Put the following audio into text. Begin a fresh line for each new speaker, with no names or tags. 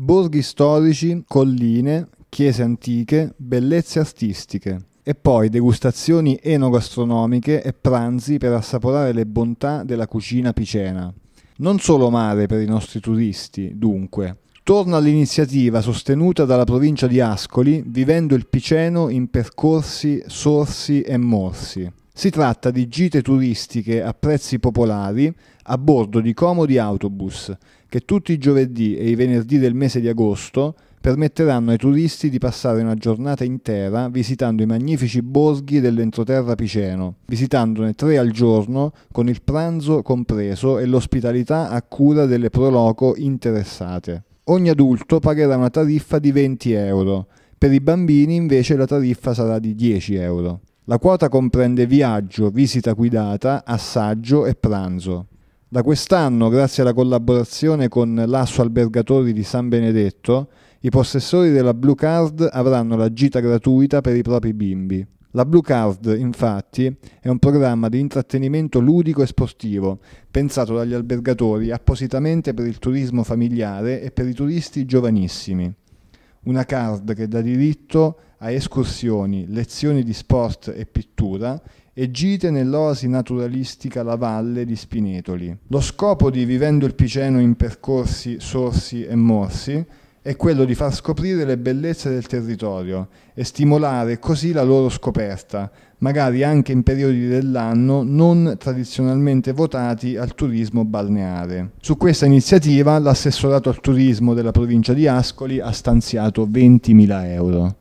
borghi storici, colline, chiese antiche, bellezze artistiche e poi degustazioni enogastronomiche e pranzi per assaporare le bontà della cucina picena. Non solo mare per i nostri turisti, dunque. Torna all'iniziativa sostenuta dalla provincia di Ascoli, vivendo il Piceno in percorsi, sorsi e morsi. Si tratta di gite turistiche a prezzi popolari a bordo di comodi autobus che tutti i giovedì e i venerdì del mese di agosto permetteranno ai turisti di passare una giornata intera visitando i magnifici borghi dell'entroterra piceno, visitandone tre al giorno con il pranzo compreso e l'ospitalità a cura delle proloco interessate. Ogni adulto pagherà una tariffa di 20 euro, per i bambini invece la tariffa sarà di 10 euro. La quota comprende viaggio, visita guidata, assaggio e pranzo. Da quest'anno, grazie alla collaborazione con l'Asso Albergatori di San Benedetto, i possessori della Blue Card avranno la gita gratuita per i propri bimbi. La Blue Card, infatti, è un programma di intrattenimento ludico e sportivo, pensato dagli albergatori appositamente per il turismo familiare e per i turisti giovanissimi. Una card che dà diritto a escursioni, lezioni di sport e pittura e gite nell'oasi naturalistica La Valle di Spinetoli. Lo scopo di Vivendo il Piceno in percorsi, sorsi e morsi è quello di far scoprire le bellezze del territorio e stimolare così la loro scoperta, magari anche in periodi dell'anno non tradizionalmente votati al turismo balneare. Su questa iniziativa l'assessorato al turismo della provincia di Ascoli ha stanziato 20.000 euro.